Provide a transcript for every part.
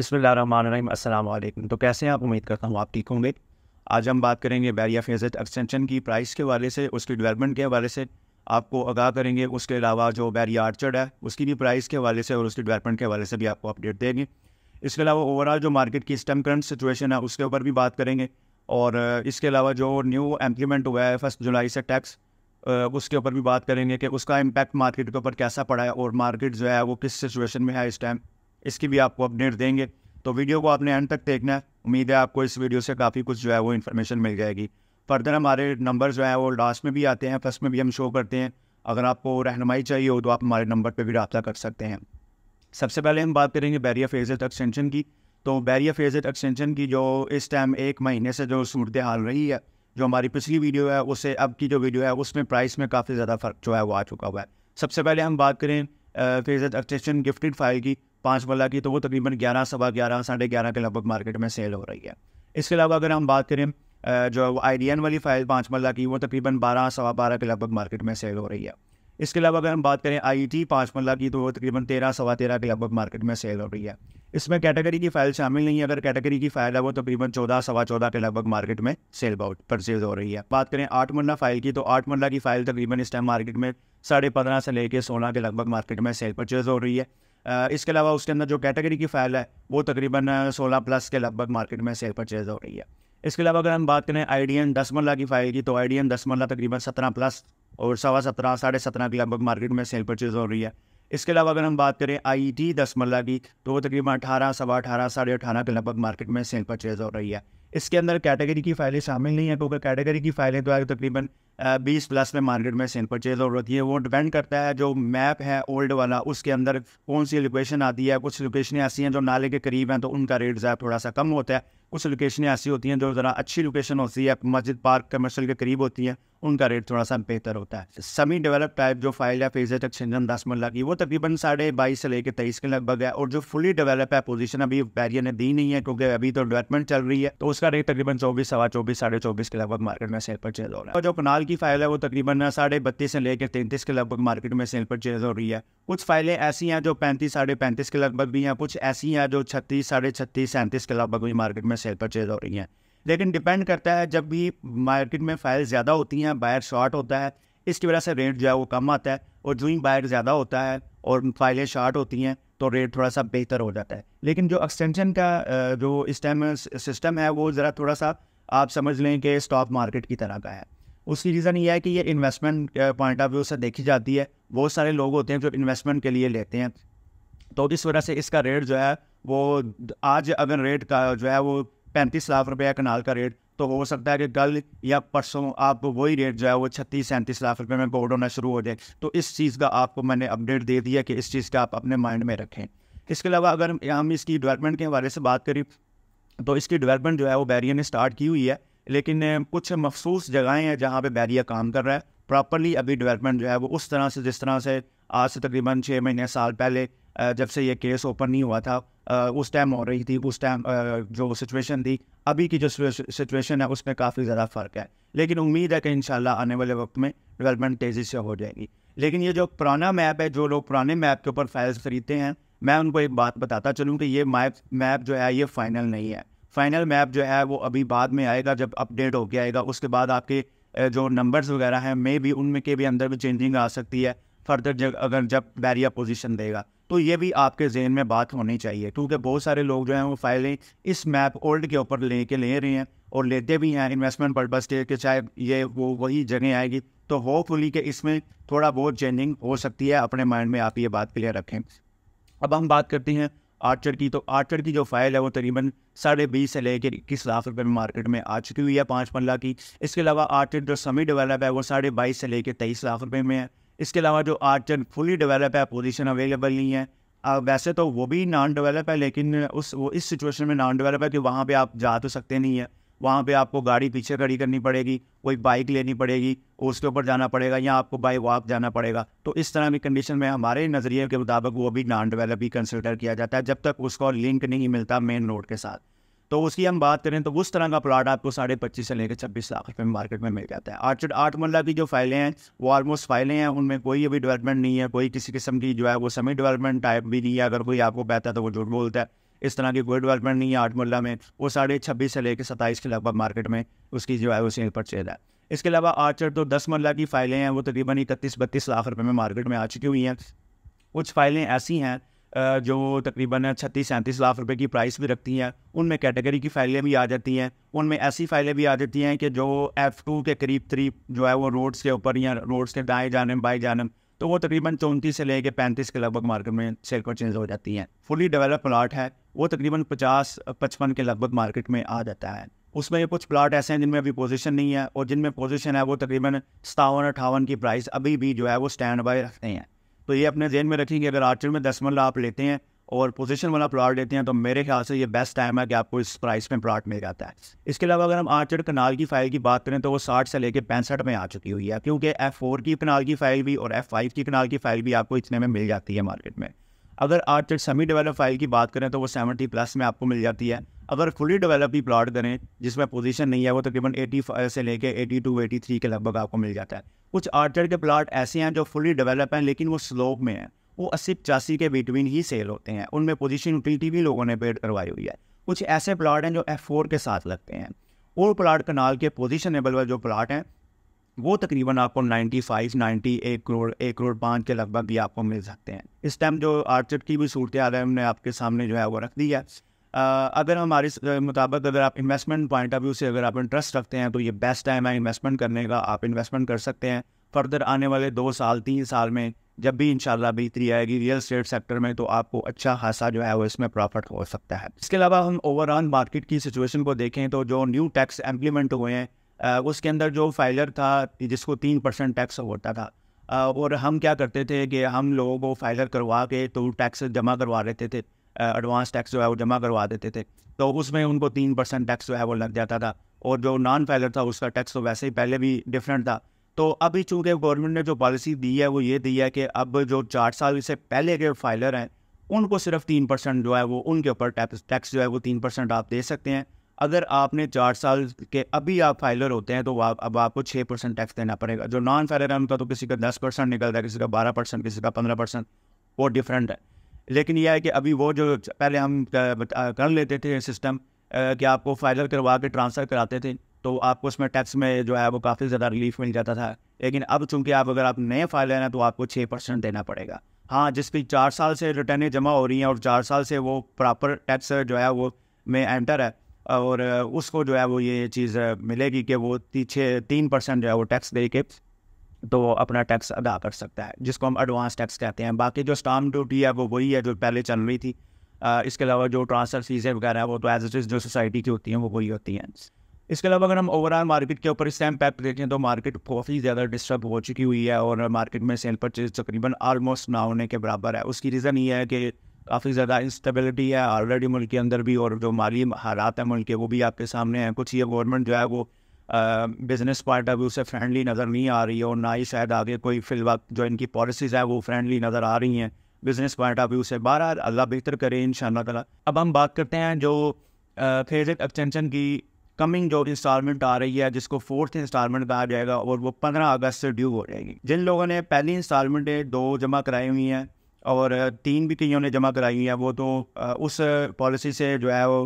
अस्सलाम वालेकुम तो कैसे हैं आप उम्मीद करता हूँ आप ठीक होंगे आज हम बात करेंगे बैरिया फेजट एक्सटेंशन की प्राइस के वाले से उसकी डेवलपमेंट के हवाले से आपको आगाह करेंगे उसके अलावा जो बैरिया आर्चर्ड है उसकी भी प्राइस के हवाले से और उसकी डेवलपमेंट के हवाले से भी आपको अपडेट देंगे इसके अलावा ओवरऑल जो मार्केट की स्टम करंट सिचुएशन है उसके ऊपर भी बात करेंगे और इसके अलावा जो न्यू इम्प्लीमेंट हुआ है फर्स्ट जुलाई से टैक्स उसके ऊपर भी बात करेंगे कि उसका इम्पैक्ट मार्केट के ऊपर कैसा पड़ा है और मार्केट जो है वो किस सिचुएशन में है इस टाइम इसकी भी आपको अपडेट देंगे तो वीडियो को आपने एंड तक देखना है उम्मीद है आपको इस वीडियो से काफ़ी कुछ जो है वो इन्फॉर्मेशन मिल जाएगी फर्दर हमारे नंबर जो है वो लास्ट में भी आते हैं फर्स्ट में भी हम शो करते हैं अगर आपको रहनमाई चाहिए हो तो आप हमारे नंबर पर भी रबता कर सकते हैं सबसे पहले हम बात करेंगे बैरिया फेजेट एक्सटेंशन की तो बैरिया फेजेट एक्सटेंशन की जो इस टाइम एक महीने से जो सूरत हाल रही है जो हमारी पिछली वीडियो है उससे अब की जो वीडियो है उसमें प्राइस में काफ़ी ज़्यादा फ़र्क जो है वो आ चुका हुआ है सबसे पहले हम बात करें फेजेट एक्सटेंशन गिफ्टेड फाइल की पाँच मल्ला की तो वो तकरीबन ग्यारह सवा ग्यारह साढ़े ग्यारह के लगभग मार्केट में सेल हो रही है इसके अलावा अगर हम बात करें जो आईडीएन वाली फाइल पाँच मरला की वो तकरीबन बारह सवा बारह के लगभग मार्केट में सेल हो रही है इसके अलावा अगर हम बात करें आई टी e पाँच मरला की तो वो तकरीबन तेरह सवा तेरह के लगभग मार्केट में सेल हो रही है इसमें कैटेगरी की फ़ाइल शामिल नहीं है अगर कैटेगरी की फ़ाइल है वो तकरीबन चौदह सवा चौदह के लगभग मार्केट में सेल बाउट परचेज हो रही है बात करें आठ मरला फ़ाइल की तो आठ मरला की फ़ाइल तकरीबन इस टाइम मार्केट में साढ़े पंद्रह से लेकर सोलह के लगभग मार्केट में सेल परचेज हो रही है इसके अलावा उसके अंदर जो कैटेगरी की फाइल है वो तकरीबन सोलह प्लस के लगभग मार्केट में सेल परचेज हो रही है इसके अलावा अगर हम बात करें आई डी एन दस मरला की फाइल की तो आई डी एन दस मरला तकरीबन सत्रह प्लस और सवा सत्रह साढ़े सत्रह के लगभग मार्केट में सेल परचेज हो रही है इसके अलावा अगर हम बात करें आई टी दस मरला की तो वो तकरीबन अठारह सवा अठारह साढ़े अठारह के लगभग मार्केट में सेल परचेज हो रही है इसके अंदर कैटेगरी की फाइलें शामिल नहीं है क्योंकि कैटेगरी की फाइलें तो तकरीबन बीस प्लस में मार्केट में सेल परचेज और होती है वो डिपेंड करता है जो मैप है ओल्ड वाला उसके अंदर कौन सी लोकेशन आती है कुछ लोकेशनें ऐसी हैं जो नाले के करीब हैं तो उनका रेट ज़्यादा थोड़ा सा कम होता है कुछ लोकेशनें ऐसी होती हैं जो ज़रा अच्छी लोकेशन होती है मस्जिद पार्क कमर्शल के करीब होती हैं उनका रेट थोड़ा सा बेहतर होता है सेमी डेवलप टाइप जो फाइल है फेज एक्सचेंजन दस मरला की वो तकरीबन साढ़े बाईस से लेकर तेईस के लगभग है और जो फुली डेवलप है पोजीशन अभी बैरियर ने दी नहीं है क्योंकि अभी तो डेवलपमेंट चल रही है तो उसका रेट तकरीबन चौबीस सवा चौबीस साढ़े चौबीस के लगभग मार्केट में सेल पर चेज हो रहा है और जो कनाल की फाइल है वो तकरीबन साढ़े बत्तीस से लेकर तैंतीस के लगभग मार्केट में सेल पर चेज हो रही है कुछ फाइलें ऐसी हैं जो पैंतीस साढ़े पैंतीस के लगभग भी हैं कुछ ऐसी हैं जो छत्तीस साढ़े छत्तीस सैंतीस के लगभग भी मार्केट में शेयर परचेज हो रही हैं लेकिन डिपेंड करता है जब भी मार्केट में फाइल ज़्यादा होती हैं बायर शॉर्ट होता है इसकी वजह से रेट जो है वो कम आता है और जो ही बायर ज़्यादा होता है और फाइलें शॉर्ट होती हैं तो रेट थोड़ा सा बेहतर हो जाता है लेकिन जो एक्सटेंशन का जो इस टाइम सिस्टम है वो ज़रा थोड़ा सा आप समझ लें कि स्टॉक मार्केट की तरह का है उसकी रीज़न ये है कि ये इन्वेस्टमेंट पॉइंट ऑफ व्यू से देखी जाती है बहुत सारे लोग होते हैं जो इन्वेस्टमेंट के लिए लेते हैं तो इस वजह से इसका रेट जो है वो आज अगर रेट का जो है वो पैंतीस लाख रुपये कनाल का रेट तो हो सकता है कि कल या परसों आप वही रेट जो है वो छत्तीस सैंतीस लाख रुपये में बोर्ड होना शुरू हो जाए तो इस चीज़ का आपको मैंने अपडेट दे दिया कि इस चीज़ का आप अपने माइंड में रखें इसके अलावा अगर हम इसकी डेवलपमेंट के हवाले से बात करें तो इसकी डेवलपमेंट जो है वो बैरियर ने स्टार्ट की हुई है लेकिन कुछ मखसूस जगहें हैं जहाँ पर बैरिया काम कर रहा है प्रॉपरली अभी डेवलपमेंट जो है वो उस तरह से जिस तरह से आज से तकरीबन छः महीने साल पहले जब से ये केस ओपन नहीं हुआ था उस टाइम हो रही थी उस टाइम जो सिचुएशन थी अभी की जो सिचुएशन है उसमें काफ़ी ज़्यादा फ़र्क है लेकिन उम्मीद है कि इन आने वाले वक्त में डेवलपमेंट तेज़ी से हो जाएगी लेकिन ये जो पुराना मैप है जो लोग पुराने मैप के ऊपर फाइल्स खरीदते हैं मैं उनको एक बात बताता चलूँ कि ये मैप मैप जो है ये फ़ाइनल नहीं है फाइनल मैप जो है वो अभी बाद में आएगा जब अपडेट होके आएगा उसके बाद आपके जो नंबर्स वगैरह हैं मे भी उनमें के भी अंदर भी चेंजिंग आ सकती है फर्दर जब अगर जब बैरिया पोजीशन देगा तो ये भी आपके जहन में बात होनी चाहिए क्योंकि बहुत सारे लोग जो हैं वो फाइलें इस मैप ओल्ड के ऊपर ले के ले रहे हैं और लेते भी हैं इन्वेस्टमेंट पर्पज़ के कि चाहे ये वो वही जगह आएगी तो होपफुली कि इसमें थोड़ा बहुत चेंजिंग हो सकती है अपने माइंड में आप ये बात क्लियर रखें अब हम बात करते हैं आर्चर की तो आर्चर की जो फाइल है वो तरीबन साढ़े बीस से लेकर इक्कीस लाख रुपये में मार्केट में आ चुकी हुई है पाँच मल्ला की इसके अलावा आर्चर जो समी डेवलप है वो साढ़े बाईस से लेकर तेईस लाख रुपये में है इसके अलावा जो एंड फुली डेवलप है पोजीशन अवेलेबल नहीं है आ, वैसे तो वो भी नॉन डेवलप है लेकिन उस वो इस सिचुएशन में नॉन डेवलप है कि वहाँ पे आप जा तो सकते नहीं है वहाँ पे आपको गाड़ी पीछे खड़ी करनी पड़ेगी कोई बाइक लेनी पड़ेगी उसके ऊपर जाना पड़ेगा या आपको बाई वॉक जाना पड़ेगा तो इस तरह की कंडीशन में हमारे नज़रिए के मुताबिक वो भी नॉन डेवलप ही कंसिडर किया जाता है जब तक उसका लिंक नहीं मिलता मेन रोड के साथ तो उसकी हम बात करें तो उस तरह का प्लाट आपको साढ़े पच्चीस से लेकर छब्बीस लाख रुपये में मार्केट में मिल जाता है आठ आठ मल्ला की जो फाइलें हैं वो ऑलमोस्ट फाइलें हैं उनमें कोई अभी डेवलपमेंट नहीं है कोई किसी किस्म की जो है वो सेमी डेवलपमेंट टाइप भी नहीं है अगर कोई आपको कहता है तो वो झूठ बोलता है इस तरह की कोई डेवलपमेंट नहीं है आठ मल्ला में वो साढ़े छब्बीस से लेकर सत्ताईस के लगभग मार्केट में उसकी जो है वो सेल परचेज है इसके अलावा आर्चर तो दस मल्ला की फाइलें हैं वो तकरीबन इकतीस बत्तीस लाख रुपये में मार्केट में आ चुकी हुई हैं कुछ फाइलें ऐसी हैं जो तकरीबन छत्तीस सैंतीस लाख रुपए की प्राइस भी रखती हैं उनमें कैटेगरी की फाइलें भी आ जाती हैं उनमें ऐसी फाइलें भी आ जाती हैं कि जो एफ़ टू के करीब थ्री जो है वो रोड्स के ऊपर या रोड्स के दाएँ जाने बाएँ जानब तो वो तकरीबन चौंतीस से लेके पैंतीस के लगभग मार्केट में सेल पर चेंज हो जाती हैं फुली डेवलप प्लाट है वो तकरीबन पचास पचपन के लगभग मार्केट में आ जाता है उसमें कुछ प्लाट ऐसे हैं जिनमें अभी पोजीशन नहीं है और जिनमें पोजीशन है वो तकरीबन सतावन अठावन की प्राइस अभी भी जो है वो स्टैंड बाय रखते हैं तो ये अपने जेन में रखेंगे अगर आर्चर में दस मरला आप लेते हैं और पोजीशन वाला प्लाट लेते हैं तो मेरे ख्याल से ये बेस्ट टाइम है कि आपको इस प्राइस में प्लाट मिल जाता है इसके अलावा अगर हम आर्चर कनाल की फाइल की बात करें तो वो साठ से लेकर पैंसठ में आ चुकी हुई है क्योंकि एफ़ फोर की कनाल की फाइल भी और एफ़ फाइव की कनाल की फाइल भी आपको इतने में मिल जाती है मार्केट में अगर आर्चर सेमी डेवलप फाइल की बात करें तो वो सेवेंटी प्लस में आपको मिल जाती है अगर फुली डेवलप भी प्लाट करें जिसमें पोजीशन नहीं है वो तकरीबन एटी से लेकर एटी टू एटी थ्री के लगभग आपको मिल जाता है कुछ आर्चर के प्लाट ऐसे हैं जो फुली डेवलप हैं लेकिन वो स्लोप में हैं वो अस्सी पचासी के बिटवीन ही सेल होते हैं उनमें पोजिशन यूटिलिटी भी लोगों ने पेड करवाई हुई है कुछ ऐसे प्लाट हैं जो एफ फोर के साथ लगते हैं और प्लाट कनाल के पोजिशनेबल वाले जो प्लाट हैं वो तकरीबन आपको नाइन्टी फाइव नाइन्टी एक करोड़ एक करोड़ पाँच के लगभग भी आपको मिल सकते हैं इस टाइम जो आर्चर की भी सूरत है हमने आपके सामने जो है वो रख दी है अगर हमारे मुताबिक अगर आप इन्वेस्टमेंट पॉइंट ऑफ व्यू से अगर आप इंटरेस्ट रखते हैं तो ये बेस्ट टाइम है इन्वेस्टमेंट करने का आप इन्वेस्टमेंट कर सकते हैं फर्दर आने वाले दो साल तीन साल में जब भी इंशाल्लाह बेहतरी आएगी रियल स्टेट सेक्टर में तो आपको अच्छा खासा जो है वो इसमें प्रॉफिट हो सकता है इसके अलावा हम ओवरऑल मार्केट की सिचुएशन को देखें तो जो न्यू टैक्स इम्प्लीमेंट हुए हैं उसके अंदर जो फाइलर था जिसको तीन परसेंट टैक्स होता था और हम क्या करते थे कि हम लोगों को फाइलर करवा के तो टैक्स जमा करवा लेते थे एडवांस टैक्स जो है वो जमा करवा देते थे तो उसमें उनको तीन परसेंट टैक्स जो है वो लग जाता था और जो नॉन फाइलर था उसका टैक्स तो वैसे ही पहले भी डिफरेंट था तो अभी चूँकि गवर्नमेंट ने जो पॉलिसी दी है वो ये दी है कि अब जो चार साल से पहले के फाइलर हैं उनको सिर्फ तीन परसेंट जो है वो उनके ऊपर टैक्स जो है वो तीन परसेंट आप दे सकते हैं अगर आपने चार साल के अभी आप फाइलर होते हैं तो आप अब आपको छः परसेंट टैक्स देना पड़ेगा जो नॉन फाइलर है उनका तो किसी का दस परसेंट निकलता है किसी का बारह परसेंट किसी का पंद्रह परसेंट वो डिफरेंट है लेकिन यह है कि अभी वो जो पहले हम कर लेते थे सिस्टम कि आपको फाइलर करवा के ट्रांसफ़र कराते थे तो आपको उसमें टैक्स में जो है वो काफ़ी ज़्यादा रिलीफ मिल जाता था लेकिन अब चूंकि आप अगर आप नए फाइल लेना तो आपको छः परसेंट देना पड़ेगा हाँ जिसकी चार साल से रिटर्नें जमा हो रही हैं और चार साल से वो प्रॉपर टैक्स जो है वो में एंटर है और उसको जो है वो ये चीज़ मिलेगी कि वो छः तीन परसेंट जो है वो टैक्स दे के तो अपना टैक्स अदा कर सकता है जिसको हम एडवांस टैक्स कहते हैं बाकी जो स्टाम्प ड्यूटी है वो वही है जो पहले चल रही थी आ, इसके अलावा जो ट्रांसफर फीसें वगैरह वो तो एज इट इज़ जो सोसाइटी की होती हैं वो वही होती हैं इसके अलावा अगर हम ओवरऑल मार्केट के ऊपर इस टाइम पैप देखें तो मार्केट काफ़ी ज़्यादा डिस्टर्ब हो चुकी हुई है और मार्केट में सेल परचेज तकरीबन आलमोस्ट ना होने के बराबर है उसकी रीज़न ये है कि काफ़ी ज़्यादा इंस्टेबिलिटी है ऑलरेडी मुल्क के अंदर भी और जो माली हालात हैं मुल्क के वो भी आपके सामने हैं कुछ ये गवर्नमेंट जो है वो बिजनेस पॉइंट ऑफ व्यू से फ्रेंडली नज़र नहीं आ रही है और ना ही शायद आगे कोई फिल वक्त जो इनकी पॉलिसीज़ है वो फ्रेंडली नज़र आ रही हैं बिजनेस पॉइंट ऑफ व्यू से बारह अल्लाह बेहतर करे इन शाला अब हम बात करते हैं जो फेज एक्सटेंशन की कमिंग जो इंस्टॉलमेंट आ रही है जिसको फोर्थ इंस्टॉलमेंट कहा जाएगा और वो पंद्रह अगस्त से ड्यू हो जाएगी जिन लोगों ने पहली इंस्टॉलमेंटें दो जमा कराई हुई हैं और तीन भी कईयों ने जमा कराई हुई है वो तो उस पॉलिसी से जो है वो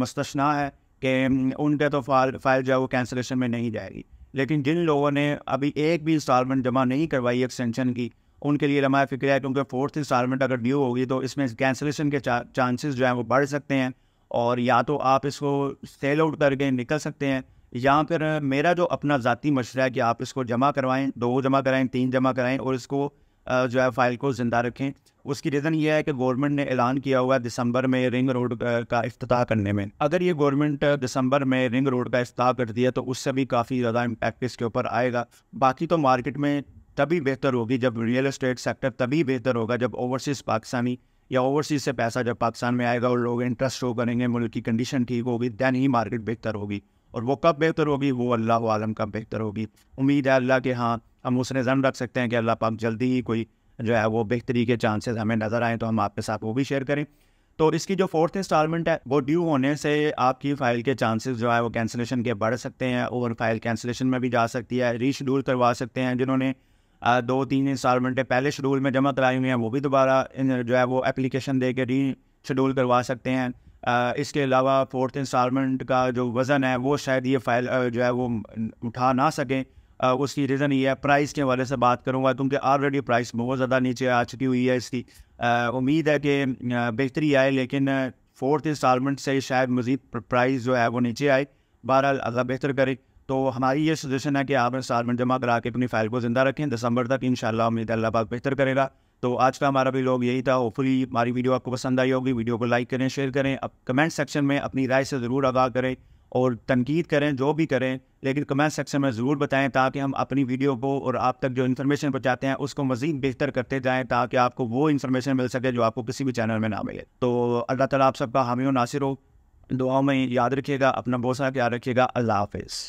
मुस्तना है कि उनके तो फाइल फाइल जो है वो कैंसिलेशन में नहीं जाएगी लेकिन जिन लोगों ने अभी एक भी इंस्टॉलमेंट जमा नहीं करवाई एक्सटेंशन की उनके लिए लम्हा फिक्र है क्योंकि फोर्थ इंस्टॉलमेंट अगर ड्यू होगी तो इसमें कैंसिलेशन के चांसेस जो हैं वो बढ़ सकते हैं और या तो आप इसको सेल आउट करके निकल सकते हैं या फिर मेरा जो अपना ज़ाती मशर है कि आप इसको जमा करवाएं दो जमा कराएं तीन जमा कराएं और इसको जो है फ़ाइल को ज़िंदा रखें उसकी रीज़न ये है कि गवर्नमेंट ने ऐलान किया हुआ है दिसंबर में रिंग रोड का अफ्ताह करने में अगर ये गवर्नमेंट दिसंबर में रिंग रोड का अफ्ताह कर दिया तो उससे भी काफ़ी ज़्यादा इम्पैक्ट इसके ऊपर आएगा बाकी तो मार्केट में तभी बेहतर होगी जब रियल इस्टेट सेक्टर तभी बेहतर होगा जब ओवरसीज़ पाकिस्तानी या ओवरसीज से पैसा जब पाकिस्तान में आएगा और लोग इंटरेस्ट शो करेंगे मुल्क की कंडीशन ठीक होगी दैन ही मार्केट बेहतर होगी और वो कब बेहतर होगी वो अल्लाह आलम कब बेहतर होगी उम्मीद है अल्लाह के हाँ हम उसने जन रख सकते हैं कि अल्लाह पाक जल्दी ही कोई जो है वो बेहतरी के चांसेस हमें नज़र आए तो हम आपके साथ वो भी शेयर करें तो इसकी जो फोर्थ इंस्टॉलमेंट है वो ड्यू होने से आपकी फ़ाइल के चांसेस जो है वो कैंसिलेशन के बढ़ सकते हैं और फाइल कैंसिलेशन में भी जा सकती है रीशेड्यूल करवा सकते हैं जिन्होंने दो तीन इंस्टॉलमेंटें पहले शेड्यूल में जमा कराई हुई हैं वो भी दोबारा जो है वो एप्लीकेशन दे के री शेड्यूल करवा सकते हैं इसके अलावा फोर्थ इंस्टॉलमेंट का जो वज़न है वो शायद ये फ़ाइल जो है वो उठा ना सकें उसकी रीज़न ये है प्राइस के हवाले से बात करूँगा क्योंकि ऑलरेडी प्राइस बहुत ज़्यादा नीचे आ चुकी हुई है इसकी उम्मीद है कि बेहतरी आए लेकिन फोर्थ इंस्टॉलमेंट से शायद मज़ीद प्राइस जो है वो नीचे आए बहरहाल अल्लाह बेहतर करे तो हमारी ये सजेशन है कि आप इंस्टॉलमेंट जमा करा के अपनी फाइल को ज़िंदा रखें दिसंबर तक इन उम्मीद अल्लाह पाक बेहतर करेगा तो आज का हमारा भी लोग यही था होपफुली हमारी वीडियो आपको पसंद आई होगी वीडियो को लाइक करें शेयर करें अब कमेंट सेक्शन में अपनी राय से ज़रूर आगा करें और तनकीद करें जो भी करें लेकिन कमेंट सेक्शन में ज़रूर बताएं ताकि हम अपनी वीडियो को और आप तक जो इन्फॉर्मेशन पहुँचाते हैं उसको मज़ीद बेहतर करते जाएँ ताकि आपको वो इन्फॉर्मेशन मिल सके जो आपको किसी भी चैनल में ना मिले तो अल्लाह ताला आप सबका हामी नासिर हो दुआओं में याद रखिएगा अपना बहुत सारा ख्याल रखिएगा अल्लाह हाफिज़